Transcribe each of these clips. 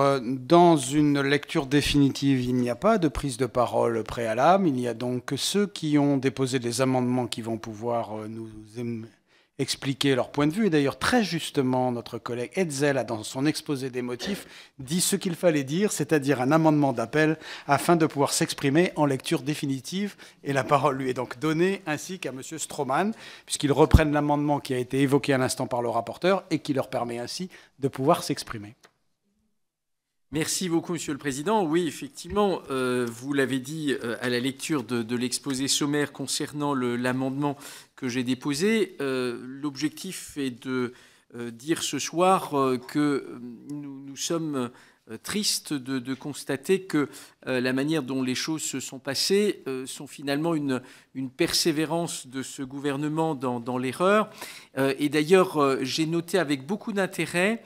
Euh, dans une lecture définitive, il n'y a pas de prise de parole préalable. Il n'y a donc que ceux qui ont déposé des amendements qui vont pouvoir euh, nous expliquer leur point de vue. Et d'ailleurs, très justement, notre collègue Hetzel a, dans son exposé des motifs, dit ce qu'il fallait dire, c'est-à-dire un amendement d'appel, afin de pouvoir s'exprimer en lecture définitive. Et la parole lui est donc donnée, ainsi qu'à M. Stroman, puisqu'il reprennent l'amendement qui a été évoqué à l'instant par le rapporteur et qui leur permet ainsi de pouvoir s'exprimer. Merci beaucoup, Monsieur le Président. Oui, effectivement, euh, vous l'avez dit euh, à la lecture de, l'exposé sommaire concernant l'amendement que j'ai déposé. Euh, l'objectif est de dire ce soir que nous, sommes tristes de, constater que la manière dont les choses se sont passées sont finalement une, persévérance de ce gouvernement dans, dans l'erreur. et d'ailleurs, j'ai noté avec beaucoup d'intérêt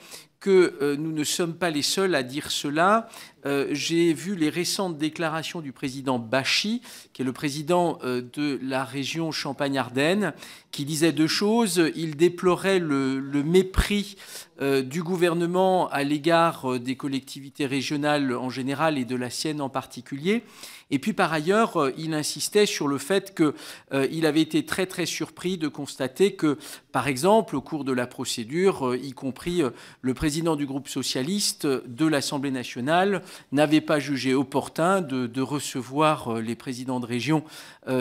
euh, nous ne sommes pas les seuls à dire cela. Euh, j'ai vu les récentes déclarations du président Bachy, qui est le président euh, de la région Champagne-Ardenne, qui disait deux choses. Il déplorait le mépris euh, du gouvernement à l'égard euh, des collectivités régionales en général et de la sienne en particulier. Et puis par ailleurs, euh, il insistait sur le fait qu'il avait été très très surpris de constater que, par exemple, au cours de la procédure, y compris le président du groupe socialiste de l'Assemblée nationale n'avait pas jugé opportun de recevoir les présidents de région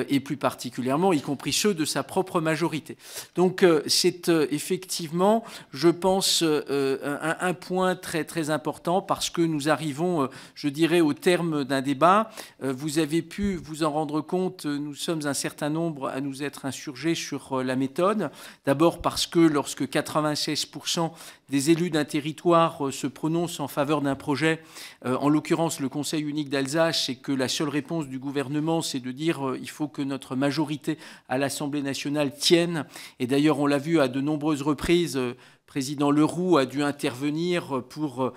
et plus particulièrement, y compris ceux de sa propre majorité. Donc c'est effectivement, je pense, euh, euh, un, un, point très, très important parce que nous arrivons, euh, je dirais, au terme d'un débat. vous avez pu vous en rendre compte, nous sommes un certain nombre à nous être insurgés sur la méthode. D'abord parce que lorsque 96% des élus d'un territoire se prononcent en faveur d'un projet, en l'occurrence le Conseil unique d'Alsace, c'est que la seule réponse du gouvernement, c'est de dire il faut que notre majorité à l'Assemblée nationale tienne. Et d'ailleurs, on l'a vu à de nombreuses reprises président Leroux a dû intervenir pour, euh,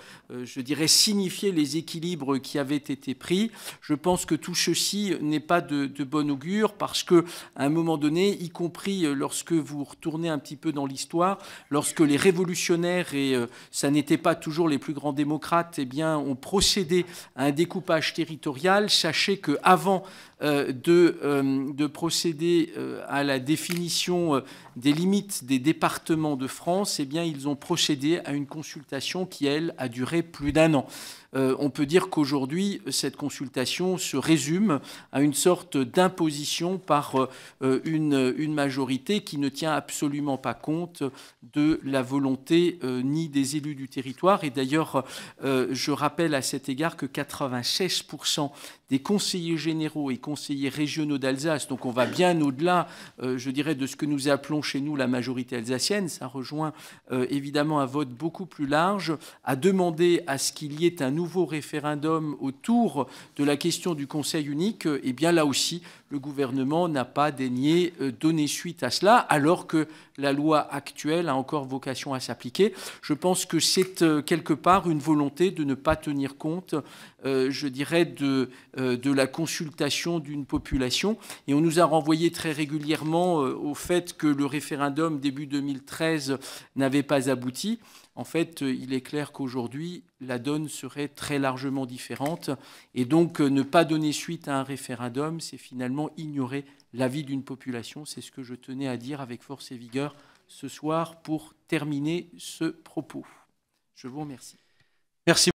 je dirais, signifier les équilibres qui avaient été pris. Je pense que tout ceci n'est pas de, de, bon augure parce que, à un moment donné, y compris lorsque vous retournez un petit peu dans l'histoire, lorsque les révolutionnaires et euh, ça n'était pas toujours les plus grands démocrates, eh bien, ont procédé à un découpage territorial. Sachez que avant euh, de, de, procéder à la définition des limites des départements de France, eh bien, ils ont procédé à une consultation qui, elle, a duré plus d'un an. Euh, on peut dire qu'aujourd'hui, cette consultation se résume à une sorte d'imposition par euh, une, majorité qui ne tient absolument pas compte de la volonté euh, ni des élus du territoire. Et d'ailleurs, je rappelle à cet égard que 96% des conseillers généraux et conseillers régionaux d'Alsace, donc on va bien au-delà, je dirais, de ce que nous appelons chez nous la majorité alsacienne, ça rejoint évidemment un vote beaucoup plus large, a demandé à ce qu'il y ait un nouveau nouveau référendum autour de la question du Conseil unique, et eh bien là aussi, le gouvernement n'a pas daigné euh, donner suite à cela, alors que la loi actuelle a encore vocation à s'appliquer. Je pense que c'est euh, quelque part une volonté de ne pas tenir compte, euh, je dirais, de, de la consultation d'une population. Et on nous a renvoyé très régulièrement au fait que le référendum début 2013 n'avait pas abouti. En fait, il est clair qu'aujourd'hui, la donne serait très largement différente. Et donc, ne pas donner suite à un référendum, c'est finalement ignorer l'avis d'une population. C'est ce que je tenais à dire avec force et vigueur ce soir pour terminer ce propos. Je vous remercie. Merci.